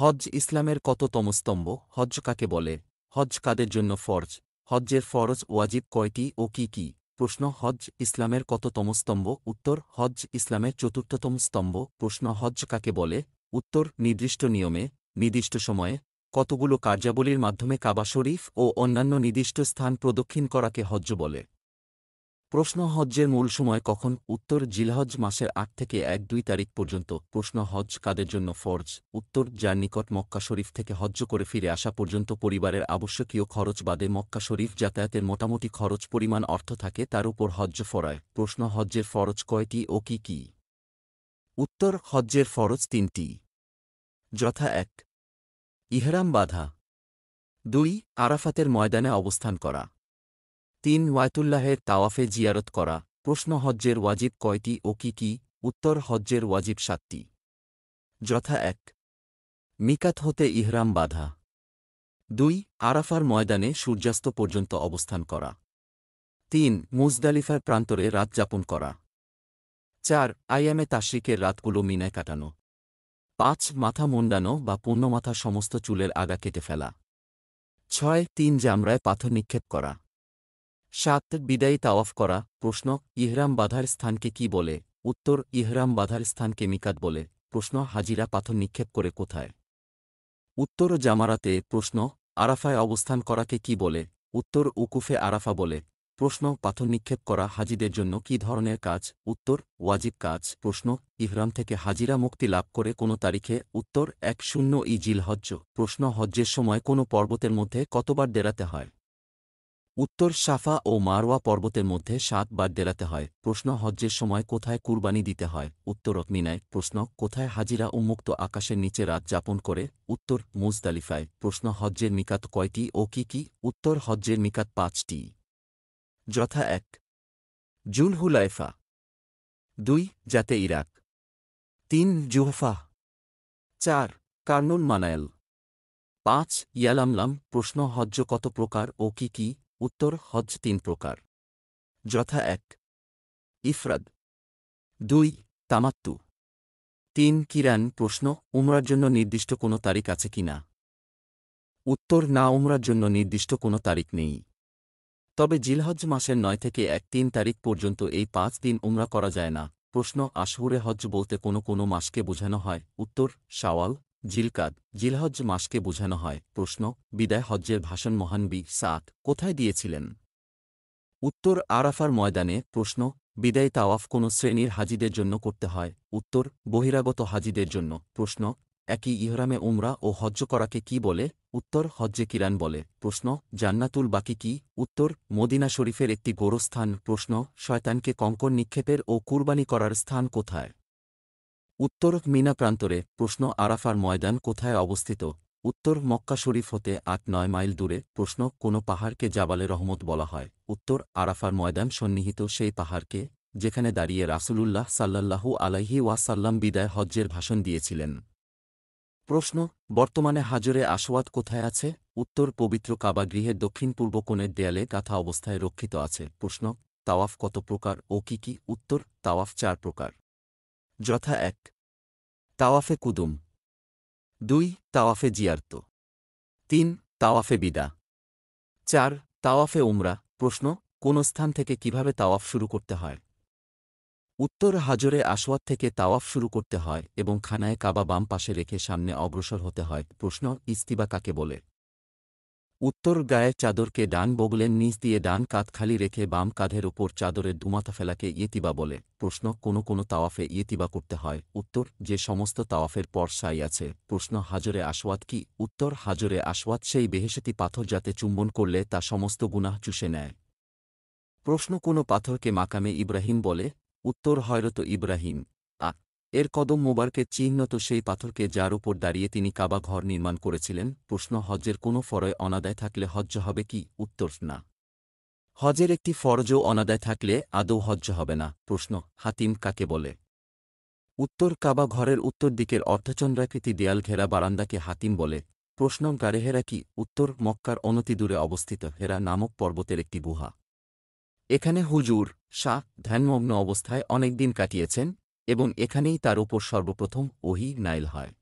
হজ ইসলামের কততম স্তম্ভ হজ কাকে বলে হজ কাদের জন্য ফরজ হজ্জের ফরজ ওয়াজিব কয়টি ও কি কি প্রশ্ন হজ ইসলামের কততম স্তম্ভ উত্তর হজ ইসলামের চতুর্থতম স্তম্ভ প্রশ্ন হজ কাকে বলে উত্তর নির্দিষ্ট নিয়মে নির্দিষ্ট সময়ে কতগুলো কার্যাবলীর মাধ্যমে কাবা শরীফ ও অন্যান্য নির্দিষ্ট স্থান প্রদক্ষিণ করাকে হজ্জ বলে প্রশ্ন হজ্জের মূল সময় কখন উত্তর জিলহজ মাসের আট থেকে এক দুই তারিখ পর্যন্ত প্রশ্ন হজ কাদের জন্য ফরজ উত্তর যার নিকট মক্কা শরীফ থেকে হজ্জ করে ফিরে আসা পর্যন্ত পরিবারের আবশ্যকীয় খরচ বাদে মক্কা শরীফ যাতায়াতের মোটামুটি খরচ পরিমাণ অর্থ থাকে তার উপর হজ্জ ফরায় প্রশ্ন হজ্জের ফরজ কয়টি ও কি কি উত্তর হজ্জের ফরজ তিনটি যথা এক ইহরাম বাধা দুই আরাফাতের ময়দানে অবস্থান করা তিন ওয়ায়তুল্লাহের তাওয়াফে জিয়ারত করা প্রশ্ন হজ্জের ওয়াজিব কয়টি ও কি কি উত্তর হজ্জের ওয়াজিব সাতটি যথা এক মিকাত হতে ইহরাম বাধা দুই আরাফার ময়দানে সূর্যাস্ত পর্যন্ত অবস্থান করা তিন মুজদালিফার প্রান্তরে রাত যাপন করা চার আইয়ামে তাশ্রিকের রাতগুলো মিনায় কাটানো পাঁচ মাথা মুন্ডানো বা পূর্ণমাথা সমস্ত চুলের আগা কেটে ফেলা ছয় তিন জামরায় পাথর নিক্ষেপ করা সাত বিদায়ী তাওয়াফ করা প্রশ্ন ইহরাম বাধার স্থানকে কি বলে উত্তর ইহরাম বাধার স্থানকে মিকাত বলে প্রশ্ন হাজিরা পাথর নিক্ষেপ করে কোথায় উত্তর জামারাতে প্রশ্ন আরাফায় অবস্থান করাকে কি বলে উত্তর উকুফে আরাফা বলে প্রশ্ন পাথর নিক্ষেপ করা হাজিদের জন্য কি ধরনের কাজ উত্তর ওয়াজিব কাজ প্রশ্ন ইহরাম থেকে হাজিরা মুক্তি লাভ করে কোনো তারিখে উত্তর এক শূন্য ই জিল হজ্জ প্রশ্ন হজ্জের সময় কোনো পর্বতের মধ্যে কতবার দেরাতে হয় উত্তর সাফা ও মারওয়া পর্বতের মধ্যে সাত বার দেরাতে হয় প্রশ্ন হজ্জের সময় কোথায় কুরবানি দিতে হয় উত্তর মিনায় প্রশ্ন কোথায় হাজিরা উন্মুক্ত আকাশের নিচে রাত যাপন করে উত্তর মুজদালিফায় প্রশ্ন হজ্জের মিকাত কয়টি ও কি কি উত্তর হজ্জের মিকাত পাঁচটি যথা এক জুন হুলাইফা দুই জাতে ইরাক তিন জুহফা চার কার্নুল মানায়েল পাঁচ ইয়ালামলাম প্রশ্ন হজ্জ কত প্রকার ও কি কি উত্তর হজ তিন প্রকার যথা এক ইফরাদ দুই তামাত্তু তিন কিরান প্রশ্ন উমরার জন্য নির্দিষ্ট কোনো তারিখ আছে কিনা উত্তর না উমরার জন্য নির্দিষ্ট কোনো তারিখ নেই তবে জিলহজ মাসের নয় থেকে এক তিন তারিখ পর্যন্ত এই পাঁচ দিন উমরা করা যায় না প্রশ্ন আশহুরে হজ বলতে কোনো কোনো মাসকে বোঝানো হয় উত্তর শাওয়াল জিলকাদ জিলহজ মাসকে বোঝানো হয় প্রশ্ন বিদায় হজ্জের ভাষণ মহান বি সাত কোথায় দিয়েছিলেন উত্তর আরাফার ময়দানে প্রশ্ন বিদায় তাওয়াফ কোন শ্রেণীর হাজিদের জন্য করতে হয় উত্তর বহিরাগত হাজিদের জন্য প্রশ্ন একই ইহরামে উমরা ও হজ্জ করাকে কি বলে উত্তর হজ্জে কিরান বলে প্রশ্ন জান্নাতুল বাকি কি উত্তর মদিনা শরীফের একটি গোরস্থান প্রশ্ন শয়তানকে কঙ্কন নিক্ষেপের ও কুরবানি করার স্থান কোথায় উত্তরক মিনা প্রান্তরে প্রশ্ন আরাফার ময়দান কোথায় অবস্থিত উত্তর মক্কা শরীফ হতে আট নয় মাইল দূরে প্রশ্ন কোনো পাহাড়কে জাবালে রহমত বলা হয় উত্তর আরাফার ময়দান সন্নিহিত সেই পাহাড়কে যেখানে দাঁড়িয়ে রাসুলুল্লাহ সাল্লাল্লাহু আলাইহি ওয়াসাল্লাম বিদায় হজ্জের ভাষণ দিয়েছিলেন প্রশ্ন বর্তমানে হাজরে আসওয়াত কোথায় আছে উত্তর পবিত্র কাবা গৃহের দক্ষিণ পূর্ব কোণের দেয়ালে কাঁথা অবস্থায় রক্ষিত আছে প্রশ্ন তাওয়াফ কত প্রকার ও কি কি উত্তর তাওয়াফ চার প্রকার যথা এক তাওয়াফে কুদুম দুই তাওয়াফে জিয়ার্ত তিন তাওয়াফে বিদা চার তাওয়াফে উমরা প্রশ্ন কোন স্থান থেকে কিভাবে তাওয়াফ শুরু করতে হয় উত্তর হাজরে আসওয়াত থেকে তাওয়াফ শুরু করতে হয় এবং খানায় কাবা বাম পাশে রেখে সামনে অগ্রসর হতে হয় প্রশ্ন ইস্তিবা কাকে বলে উত্তর গায়ে চাদরকে ডান বগলেন নিজ দিয়ে ডান কাঁধ খালি রেখে বাম কাঁধের ওপর চাদরের দুমাথা ফেলাকে ইয়েতিবা বলে প্রশ্ন কোনো কোনো তাওয়াফে ইয়েতিবা করতে হয় উত্তর যে সমস্ত তাওয়াফের পর সাই আছে প্রশ্ন হাজরে আসওয়াত কি উত্তর হাজরে আসওয়াত সেই বেহেসেতি পাথর যাতে চুম্বন করলে তা সমস্ত গুনাহ চুষে নেয় প্রশ্ন কোনো পাথরকে মাকামে ইব্রাহিম বলে উত্তর হয়রত ইব্রাহিম আ এর কদম মোবারকের চিহ্নত সেই পাথরকে যার উপর দাঁড়িয়ে তিনি কাবা ঘর নির্মাণ করেছিলেন প্রশ্ন হজ্জের কোনো ফরয় অনাদায় থাকলে হজ্জ হবে কি উত্তর না হজের একটি ফরজও অনাদায় থাকলে আদৌ হজ্জ হবে না প্রশ্ন হাতিম কাকে বলে উত্তর কাবা ঘরের উত্তর দিকের অর্ধচন্দ্রাকৃতি দেয়াল ঘেরা বারান্দাকে হাতিম বলে প্রশ্ন গারেহেরা কি উত্তর মক্কার অনতিদূরে অবস্থিত হেরা নামক পর্বতের একটি গুহা এখানে হুজুর শাহ ধ্যানমগ্ন অবস্থায় অনেকদিন কাটিয়েছেন এবং এখানেই তার ওপর সর্বপ্রথম ওহি নাইল হয়